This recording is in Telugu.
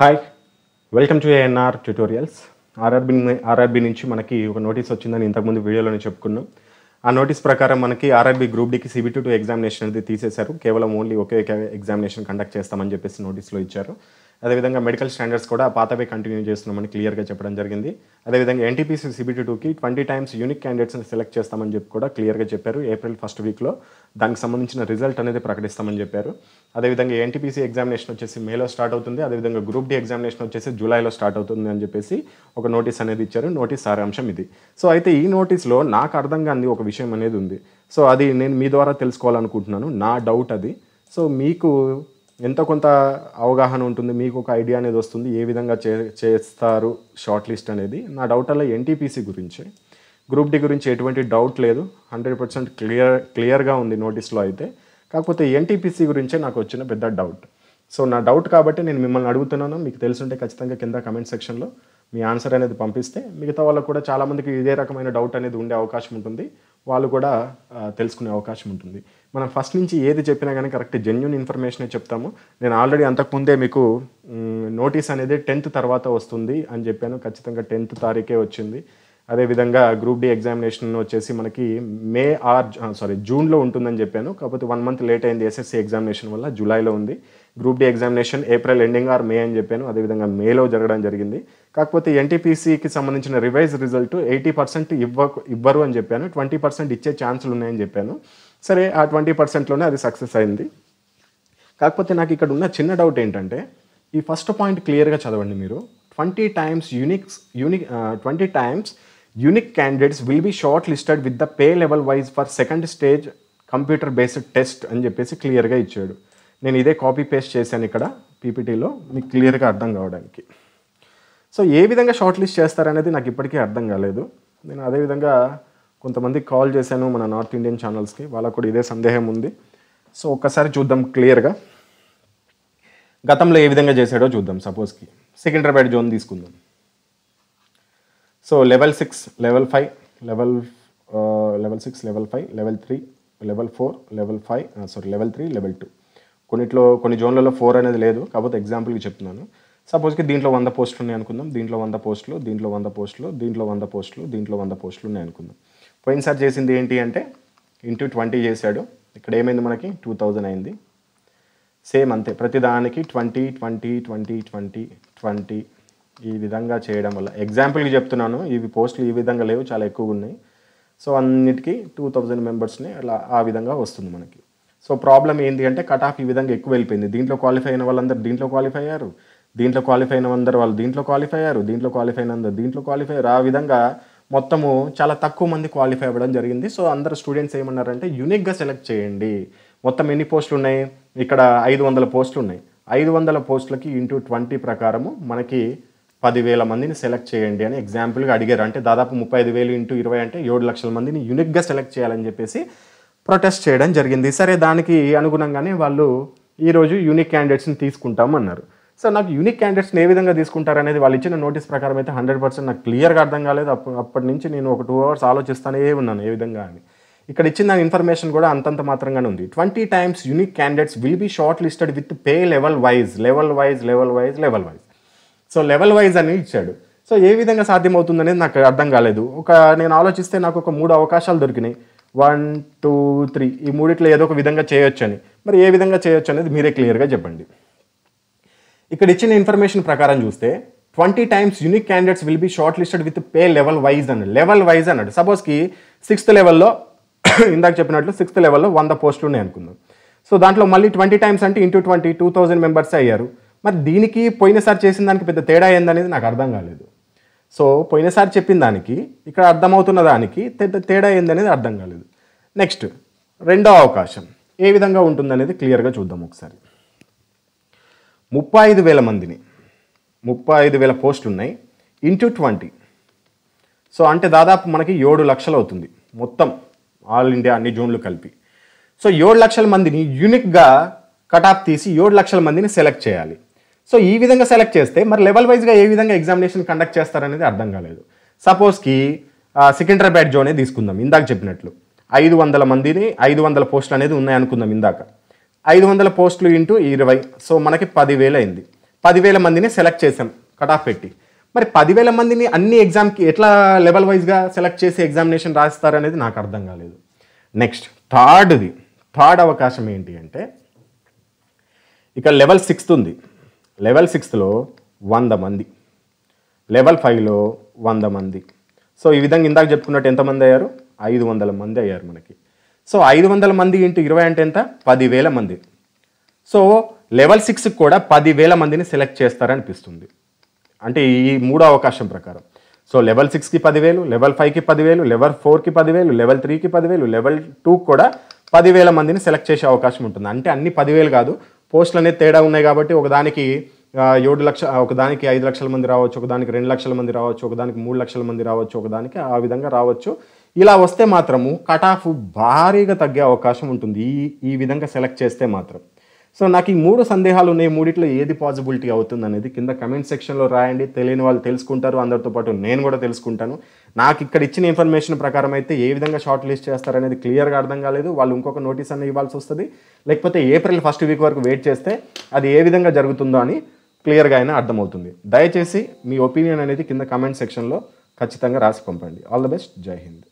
hi welcome to ANR tutorials RRB RRB నుంచి మనకి ఒక నోటీస్ వచ్చిందని ఇంతకుముందు వీడియోలోనే చెప్పుకున్నాం ఆ నోటీస్ ప్రకారం మనకి ఆర్ఆర్బి గ్రూప్ డికి సిబిటీ టూ ఎగ్జామినేషన్ అనేది తీసేశారు కేవలం ఓన్లీ ఒకే ఎగ్జామినేషన్ కండక్ట్ చేస్తామని చెప్పేసి నోటీస్లో ఇచ్చారు అదేవిధంగా మెడికల్ స్టాండర్డ్స్ కూడా పాతవే కంటిన్యూ చేస్తున్నామని క్లియర్గా చెప్పడం జరిగింది అదేవిధంగా ఎన్టీపీసీ సిబిటీ టూకి ట్వంటీ టైమ్స్ యూనిక్ క్యాండిడేట్స్ని సెలెక్ట్ చేస్తామని చెప్పి కూడా క్లియర్గా చెప్పారు ఏప్రిల్ ఫస్ట్ వీక్లో దానికి సంబంధించిన రిజల్ట్ అనేది ప్రకటిస్తామని చెప్పారు అదేవిధంగా ఎన్టీపీసీ ఎగ్జామినేషన్ వచ్చేసి మేలో స్టార్ట్ అవుతుంది అదేవిధంగా గ్రూప్ డి ఎగ్జామినేషన్ వచ్చేసి జూలైలో స్టార్ట్ అవుతుంది అని చెప్పేసి ఒక నోటీస్ అనేది ఇచ్చారు నోటీస్ సారాంశం ఇది సో అయితే ఈ నోటీస్లో నాకు అర్థం కాని ఒక విషయం అనేది ఉంది సో అది నేను మీ ద్వారా తెలుసుకోవాలనుకుంటున్నాను నా డౌట్ అది సో మీకు ఎంత కొంత అవగాహన ఉంటుంది మీకు ఒక ఐడియా అనేది వస్తుంది ఏ విధంగా చే చేస్తారు షార్ట్ లిస్ట్ అనేది నా డౌట్ అలా ఎన్టీపీసీ గురించి గ్రూప్ డి గురించి ఎటువంటి డౌట్ లేదు హండ్రెడ్ పర్సెంట్ క్లియర్ క్లియర్గా ఉంది నోటీస్లో అయితే కాకపోతే ఎన్టీపీసీ గురించే నాకు వచ్చిన పెద్ద డౌట్ సో నా డౌట్ కాబట్టి నేను మిమ్మల్ని అడుగుతున్నాను మీకు తెలుసుంటే ఖచ్చితంగా కింద కమెంట్ సెక్షన్లో మీ ఆన్సర్ అనేది పంపిస్తే మిగతా వాళ్ళకు కూడా చాలామందికి ఇదే రకమైన డౌట్ అనేది ఉండే అవకాశం ఉంటుంది వాళ్ళు కూడా తెలుసుకునే అవకాశం ఉంటుంది మనం ఫస్ట్ నుంచి ఏది చెప్పినా కానీ కరెక్ట్ జెన్యున్ ఇన్ఫర్మేషనే చెప్తాము నేను ఆల్రెడీ అంతకుముందే మీకు నోటీస్ అనేది టెన్త్ తర్వాత వస్తుంది అని చెప్పాను ఖచ్చితంగా టెన్త్ తారీఖే వచ్చింది అదేవిధంగా గ్రూప్ డి ఎగ్జామినేషన్ వచ్చేసి మనకి మే ఆర్ సారీ జూన్లో ఉంటుందని చెప్పాను కాకపోతే వన్ మంత్ లేట్ అయింది ఎస్ఎస్సి ఎగ్జామినేషన్ వల్ల జూలైలో ఉంది group D examination April ending or May అని చెప్పాను అదేవిధంగా మేలో జరగడం జరిగింది కాకపోతే ఎన్టీపీసీకి సంబంధించిన రివైజ్ రిజల్ట్ ఎయిటీ పర్సెంట్ ఇవ్వ ఇవ్వరు అని చెప్పాను ట్వంటీ పర్సెంట్ ఇచ్చే ఛాన్సులు ఉన్నాయని చెప్పాను సరే ఆ ట్వంటీ పర్సెంట్లోనే అది సక్సెస్ అయింది కాకపోతే నాకు ఇక్కడ ఉన్న చిన్న డౌట్ ఏంటంటే ఈ ఫస్ట్ పాయింట్ క్లియర్గా చదవండి మీరు twenty times uniques unique twenty times unique candidates will be short listed with the pay level wise for second stage computer based test అని చెప్పేసి క్లియర్గా ఇచ్చాడు నేను ఇదే కాపీ పేస్ట్ చేశాను ఇక్కడ పీపీటీలో మీకు క్లియర్గా అర్థం కావడానికి సో ఏ విధంగా షార్ట్ లిస్ట్ చేస్తారనేది నాకు ఇప్పటికీ అర్థం కాలేదు నేను అదేవిధంగా కొంతమందికి కాల్ చేశాను మన నార్త్ ఇండియన్ ఛానల్స్కి వాళ్ళకు కూడా ఇదే సందేహం ఉంది సో ఒక్కసారి చూద్దాం క్లియర్గా గతంలో ఏ విధంగా చేశాడో చూద్దాం సపోజ్కి సికింద్రాబాద్ జోన్ తీసుకుందాం so level six level five level level six level five level three level four level five sorry level three level two కొన్నిట్లో కొన్ని జోన్లలో ఫోర్ అనేది లేదు కాకపోతే ఎగ్జాంపుల్కి చెప్తున్నాను సపోజ్కి దీంట్లో వంద పోస్టులు ఉన్నాయి అనుకుందాం దీంట్లో వంద పోస్టులు దీంట్లో వంద పోస్టులు దీంట్లో వంద పోస్టులు దీంట్లో వంద పోస్టులు ఉన్నాయి అనుకుందాం పోయినసారి చేసింది ఏంటి అంటే ఇంటూ ట్వంటీ చేశాడు ఇక్కడ ఏమైంది మనకి టూ థౌజండ్ అయింది సేమ్ అంతే ప్రతిదానికి twenty twenty twenty twenty twenty ఈ విధంగా చేయడం వల్ల ఎగ్జాంపుల్కి చెప్తున్నాను ఇవి పోస్టులు ఈ విధంగా లేవు చాలా ఎక్కువగా ఉన్నాయి సో అన్నిటికీ టూ థౌజండ్ మెంబర్స్ని అలా ఆ విధంగా వస్తుంది మనకి సో ప్రాబ్లం ఏంటి అంటే కట్ ఆఫ్ ఈ విధంగా ఎక్కువ వెళ్ళిపోయింది దీంట్లో క్వాలిఫై అయిన వాళ్ళందరూ దీంట్లో క్వాలిఫై అయ్యారు దీంట్లో క్వాలిఫై అయిన అందరు వాళ్ళు దీంట్లో క్వాలిఫై అయ్యారు దీంట్లో క్వాలిఫై అయిన అందరు దీంట్లో క్వాలిఫై అయ్యారు ఆ విధంగా మొత్తము చాలా తక్కువ మంది క్వాలిఫై అవ్వడం జరిగింది సో అందరు స్టూడెంట్స్ ఏమన్నారంటే యూనిక్గా సెలెక్ట్ చేయండి మొత్తం ఎన్ని పోస్టులు ఉన్నాయి ఇక్కడ ఐదు వందల పోస్టులు ఉన్నాయి ఐదు వందల పోస్టులకి ఇంటూ ట్వంటీ ప్రకారము మనకి పదివేల మందిని సెలెక్ట్ చేయండి అని ఎగ్జాంపుల్గా అడిగారు అంటే దాదాపు ముప్పై ఐదు వేలు ఇంటూ ఇరవై అంటే ఏడు లక్షల మందిని యూనిక్గా సెలెక్ట్ చేయాలని చెప్పేసి ప్రొటెస్ట్ చేయడం జరిగింది సరే దానికి అనుగుణంగానే వాళ్ళు ఈరోజు యూనిక్ క్యాండిడేట్స్ని తీసుకుంటాం అన్నారు సో నాకు యూనిక్ క్యాండిడేట్స్ని ఏ విధంగా తీసుకుంటారనేది వాళ్ళు ఇచ్చిన నోటీస్ ప్రకారం అయితే హండ్రెడ్ పర్సెంట్ నాకు క్లియర్గా అర్థం కాలేదు అప్పుడు అప్పటి నుంచి నేను ఒక టూ అవర్స్ ఆలోచిస్తానే ఉన్నాను ఏ విధంగా అని ఇక్కడ ఇచ్చిన ఇన్ఫర్మేషన్ కూడా అంతంత మాత్రంగానే ఉంది twenty times unique candidates will be short listed with pay level wise level wise level wise level wise so level wise అని ఇచ్చాడు సో ఏ విధంగా సాధ్యమవుతుందనేది నాకు అర్థం కాలేదు ఒక నేను ఆలోచిస్తే నాకు ఒక మూడు అవకాశాలు దొరికినాయి వన్ టూ త్రీ ఈ మూడిట్లో ఏదో ఒక విధంగా చేయొచ్చు అని మరి ఏ విధంగా చేయొచ్చు అనేది మీరే క్లియర్గా చెప్పండి ఇక్కడ ఇచ్చిన ఇన్ఫర్మేషన్ ప్రకారం చూస్తే twenty times unique candidates will be short listed with pay level wise అన్నాడు లెవెల్ వైజ్ అన్నాడు సపోజ్కి సిక్స్త్ లెవెల్లో ఇందాక చెప్పినట్లు సిక్స్త్ లెవెల్లో వంద పోస్టులు ఉన్నాయి అనుకుందాం సో దాంట్లో మళ్ళీ ట్వంటీ టైమ్స్ అంటే into twenty two thousand members అయ్యారు మరి దీనికి పోయినసారి చేసిన దానికి పెద్ద తేడా ఏందనేది నాకు అర్థం కాలేదు సో పోయినసారి చెప్పిన దానికి ఇక్కడ అర్థమవుతున్న దానికి తేడా ఏందనేది అర్థం కాలేదు నెక్స్ట్ రెండో అవకాశం ఏ విధంగా ఉంటుందనేది క్లియర్గా చూద్దాం ఒకసారి ముప్పై ఐదు వేల మందిని ముప్పై ఐదు వేల పోస్టులు ఉన్నాయి ఇంటూ ట్వంటీ సో అంటే దాదాపు మనకి ఏడు లక్షలు అవుతుంది మొత్తం ఆల్ ఇండియా అన్ని జోన్లు కలిపి సో ఏడు లక్షల మందిని యూనిక్గా కటాప్ తీసి ఏడు లక్షల మందిని సెలెక్ట్ చేయాలి సో ఈ విధంగా సెలెక్ట్ చేస్తే మరి లెవెల్ వైజ్గా ఏ విధంగా ఎగ్జామినేషన్ కండక్ట్ చేస్తారనేది అర్థం కాలేదు సపోజ్కి సికింద్రాబాద్ జోనే తీసుకుందాం ఇందాక చెప్పినట్లు ఐదు వందల మందిని ఐదు వందల పోస్టులు అనేది ఉన్నాయనుకుందాం ఇందాక ఐదు వందల పోస్టులు ఇంటూ ఇరవై సో మనకి పదివేలు అయింది పదివేల మందిని సెలెక్ట్ చేసాం కట్ ఆఫ్ పెట్టి మరి పదివేల మందిని అన్ని ఎగ్జామ్కి ఎట్లా లెవెల్ వైజ్గా సెలెక్ట్ చేసి ఎగ్జామినేషన్ రాస్తారనేది నాకు అర్థం కాలేదు నెక్స్ట్ థర్డ్ది థర్డ్ అవకాశం ఏంటి అంటే ఇక లెవెల్ సిక్స్త్ ఉంది లెవెల్ సిక్స్త్లో వంద మంది లెవెల్ ఫైవ్లో వంద మంది సో ఈ విధంగా ఇందాక చెప్పుకున్నట్టు ఎంతమంది అయ్యారు ఐదు వందల మంది అయ్యారు మనకి సో ఐదు వందల మంది ఇంటూ ఇరవై అంటే ఎంత పదివేల మంది సో లెవెల్ సిక్స్కి కూడా పదివేల మందిని సెలెక్ట్ చేస్తారనిపిస్తుంది అంటే ఈ మూడో అవకాశం ప్రకారం సో లెవెల్ సిక్స్కి పదివేలు లెవెల్ ఫైవ్కి పదివేలు లెవెల్ ఫోర్కి పదివేలు లెవెల్ త్రీకి పదివేలు లెవెల్ టూ కూడా పదివేల మందిని సెలెక్ట్ చేసే అవకాశం ఉంటుంది అంటే అన్ని పదివేలు కాదు పోస్టులు అనేది తేడా ఉన్నాయి కాబట్టి ఒకదానికి ఏడు లక్ష ఒకదానికి ఐదు లక్షల మంది రావచ్చు ఒకదానికి రెండు లక్షల మంది రావచ్చు ఒకదానికి మూడు లక్షల మంది రావచ్చు ఒకదానికి ఆ విధంగా రావచ్చు ఇలా వస్తే మాత్రము కటాఫ్ భారీగా తగ్గే అవకాశం ఉంటుంది ఈ ఈ విధంగా సెలెక్ట్ చేస్తే మాత్రం సో నాకు ఈ మూడు సందేహాలు ఉన్నాయి మూడిట్లో ఏది పాజిబిలిటీ అవుతుంది అనేది కింద కమెంట్ సెక్షన్లో రాయండి తెలియని వాళ్ళు తెలుసుకుంటారు అందరితో పాటు నేను కూడా తెలుసుకుంటాను నాకు ఇక్కడ ఇచ్చిన ఇన్ఫర్మేషన్ ప్రకారం అయితే ఏ విధంగా షార్ట్ లిస్ట్ చేస్తారనేది క్లియర్గా అర్థం కాలేదు వాళ్ళు ఇంకొక నోటీస్ అన్న ఇవ్వాల్సి వస్తుంది లేకపోతే ఏప్రిల్ ఫస్ట్ వీక్ వరకు వెయిట్ చేస్తే అది ఏ విధంగా జరుగుతుందో అని క్లియర్గా అయినా అర్థమవుతుంది దయచేసి మీ ఒపీనియన్ అనేది కింద కమెంట్ సెక్షన్లో ఖచ్చితంగా రాసి పంపండి ఆల్ ద బెస్ట్ జై హింద్